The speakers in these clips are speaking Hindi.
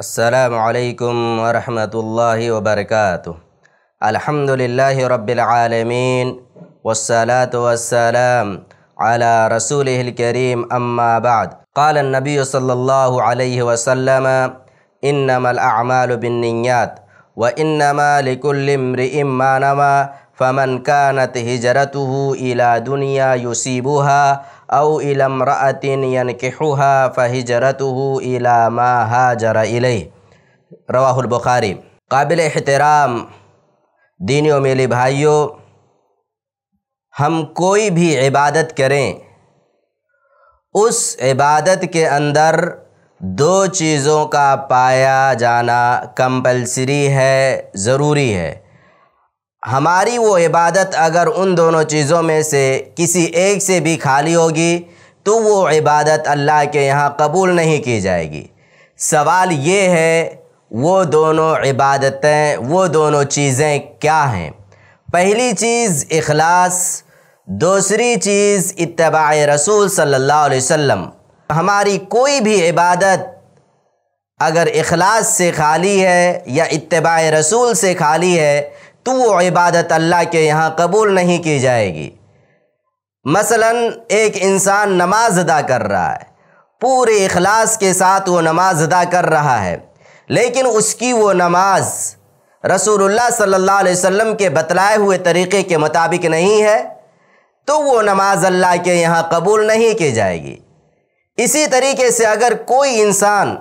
السلام عليكم ورحمة الله وبركاته الحمد لله رب العالمين والصلاة والسلام على رسوله الكريم أما بعد قال النبي صلى الله عليه وسلم إنما الأعمال بالنيات وإنما لكل امرئ ما نوى فمن كانت هجرته إلى دنيا يصيبها अव इलम रतिन यन केहुहा फ़हिजरत इला मा हाजरा इले रवाबुखारी काबिल एहतराम दीनियों मेरे भाइयों हम कोई भी इबादत करें उस इबादत के अंदर दो चीज़ों का पाया जाना कंपलसरी है ज़रूरी है हमारी वो इबादत अगर उन दोनों चीज़ों में से किसी एक से भी खाली होगी तो वो इबादत अल्लाह के यहाँ कबूल नहीं की जाएगी सवाल ये है वो दोनों इबादतें वो दोनों चीज़ें क्या हैं पहली चीज़ इखलास दूसरी चीज़ इतबा रसूल सल्लल्लाहु अलैहि वसल्लम हमारी कोई भी इबादत अगर इखलास से खाली है या इतबा रसूल से खाली है तो वो इबादत अल्लाह के यहाँ कबूल नहीं की जाएगी मसलन एक इंसान नमाज अदा कर रहा है पूरे अखलास के साथ वो नमाज अदा कर रहा है लेकिन उसकी वो नमाज रसूलुल्लाह सल्लल्लाहु अलैहि वसल्लम के बतलाए हुए तरीक़े के मुताबिक नहीं है तो वो नमाज अल्लाह के यहाँ कबूल नहीं की जाएगी इसी तरीके से अगर कोई इंसान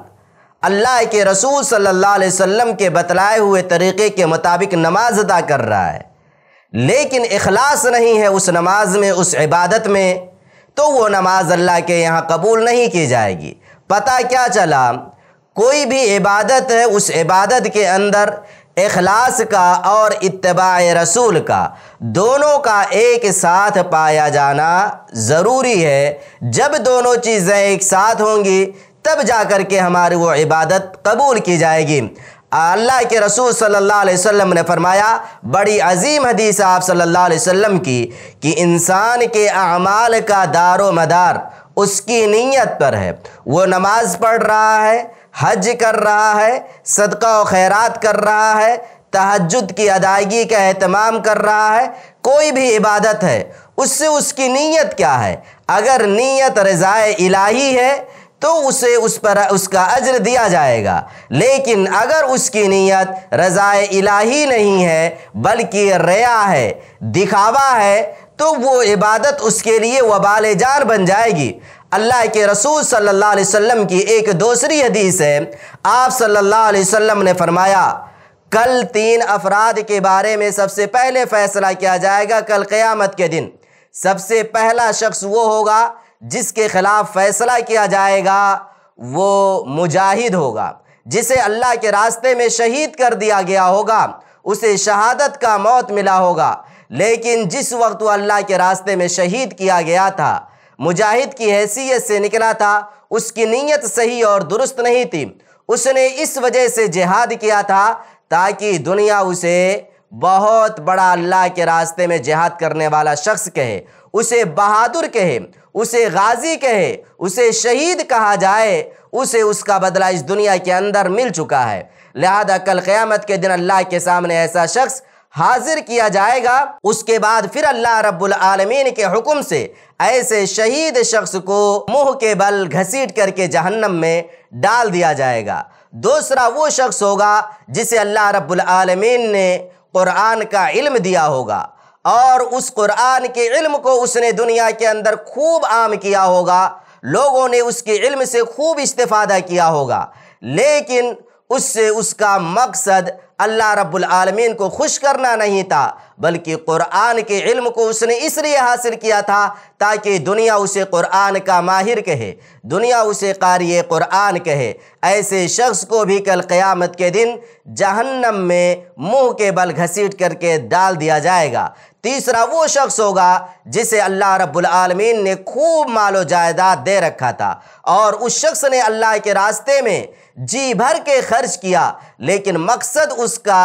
अल्लाह के रसूल सल्लल्लाहु अलैहि वसल्लम के बतलाए हुए तरीक़े के मुताबिक नमाज अदा कर रहा है लेकिन इखलास नहीं है उस नमाज में उस इबादत में तो वो नमाज अल्लाह के यहाँ कबूल नहीं की जाएगी पता क्या चला कोई भी इबादत है उस इबादत के अंदर इखलास का और इतबा रसूल का दोनों का एक साथ पाया जाना ज़रूरी है जब दोनों चीज़ें एक साथ होंगी तब जा कर के हमारी वो इबादत कबूल की जाएगी अल्लाह के रसूल सल्लल्लाहु अलैहि वसल्लम ने फरमाया बड़ी अजीम हदीस आप सल्लल्लाहु अलैहि वसल्लम की कि इंसान के अमाल का दारो मदार उसकी नीयत पर है वो नमाज़ पढ़ रहा है हज कर रहा है सदका व खैरात कर रहा है तहजद की अदायगी का अहतमाम कर रहा है कोई भी इबादत है उससे उसकी नीयत क्या है अगर नीयत रज़ाए इलाही है तो उसे उस पर उसका अजर दिया जाएगा लेकिन अगर उसकी नीयत रज़ाए इलाही नहीं है बल्कि रया है दिखावा है तो वो इबादत उसके लिए वबाल जान बन जाएगी अल्लाह के रसूल सल्लल्लाहु अलैहि वसल्लम की एक दूसरी हदीस है आप सल्लल्लाहु अलैहि वसल्लम ने फरमाया कल तीन अफराद के बारे में सबसे पहले फ़ैसला किया जाएगा कल क़यामत के दिन सबसे पहला शख्स वो होगा जिसके खिलाफ फैसला किया जाएगा वो मुजाहिद होगा जिसे अल्लाह के रास्ते में शहीद कर दिया गया होगा उसे शहादत का मौत मिला होगा लेकिन जिस वक्त वह अल्लाह के रास्ते में शहीद किया गया था मुजाहिद की हैसियत से निकला था उसकी नीयत सही और दुरुस्त नहीं थी उसने इस वजह से जिहाद किया था ताकि दुनिया उसे बहुत बड़ा अल्लाह के रास्ते में जिहाद करने वाला शख्स कहे उसे बहादुर कहे उसे गाजी कहे उसे शहीद कहा जाए उसे उसका बदला इस दुनिया के अंदर मिल चुका है लिहाजा कल क़्यामत के दिन अल्लाह के सामने ऐसा शख्स हाजिर किया जाएगा उसके बाद फिर अल्लाह रब्बुल आलमीन के हुक्म से ऐसे शहीद शख्स को मुंह के बल घसीट करके जहन्नम में डाल दिया जाएगा दूसरा वो शख्स होगा जिसे अल्लाह रब्बुल आलमीन ने कुरान का इल्म दिया होगा और उस कुरान के इल्म को उसने दुनिया के अंदर खूब आम किया होगा लोगों ने उसके इल्म से खूब इस्तेफादा किया होगा लेकिन उससे उसका मकसद अल्लाह रब्बुल आलमीन को खुश करना नहीं था बल्कि कुरान के इल्म को उसने इसलिए हासिल किया था ताकि दुनिया उसे कुरान का माहिर कहे दुनिया उसे कारी कुरान कहे ऐसे शख्स को भी कल क़यामत के दिन जहन्नम में मुंह के बल घसीट करके डाल दिया जाएगा तीसरा वो शख्स होगा जिसे अल्लाह रब्बुल आलमीन ने खूब मालो जायदाद दे रखा था और उस शख्स ने अल्लाह के रास्ते में जी भर के खर्च किया लेकिन मकसद उसका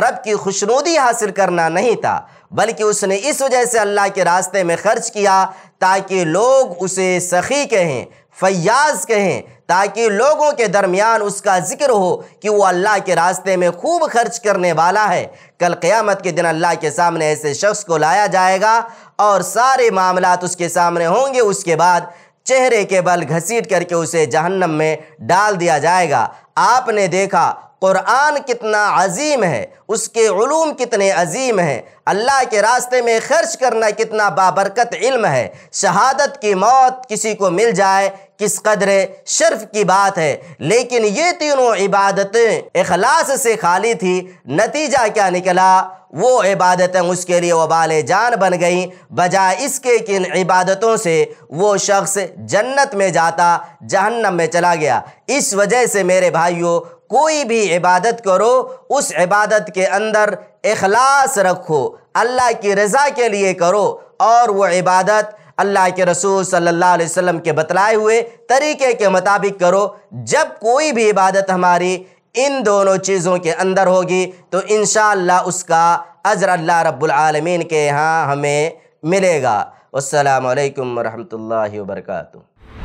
रब की खुशनुदी हासिल करना नहीं था बल्कि उसने इस वजह से अल्लाह के रास्ते में खर्च किया ताकि लोग उसे सखी कहें फयाज कहें ताकि लोगों के दरमियान उसका ज़िक्र हो कि वो अल्लाह के रास्ते में खूब खर्च करने वाला है कल क़यामत के दिन अल्लाह के सामने ऐसे शख्स को लाया जाएगा और सारे मामलात उसके सामने होंगे उसके बाद चेहरे के बल घसीट करके उसे जहन्नम में डाल दिया जाएगा आपने देखा क़ुरान कितना अजीम है उसके ूम कितने अजीम हैं अल्लाह के रास्ते में खर्च करना कितना बाबरकत इल्म है शहादत की मौत किसी को मिल जाए किस कदर शर्फ की बात है लेकिन ये तीनों इबादतें अखलास से खाली थी नतीजा क्या निकला वो इबादतें उसके लिए वबाल जान बन गईं बजाय इसके किन इबादतों से वो शख्स जन्नत में जाता जहन्नम में चला गया इस वजह से मेरे भाइयों कोई भी इबादत करो उस इबादत के अंदर अखलास रखो अल्लाह की रज़ा के लिए करो और वो इबादत अल्लाह के रसूल सल्लल्लाहु अलैहि वसल्लम के बतलाए हुए तरीके के मुताबिक करो जब कोई भी इबादत हमारी इन दोनों चीज़ों के अंदर होगी तो इन उसका अजर अल्लाह रब्लमीन के यहाँ हमें मिलेगा अल्लाम वरहमल वर्का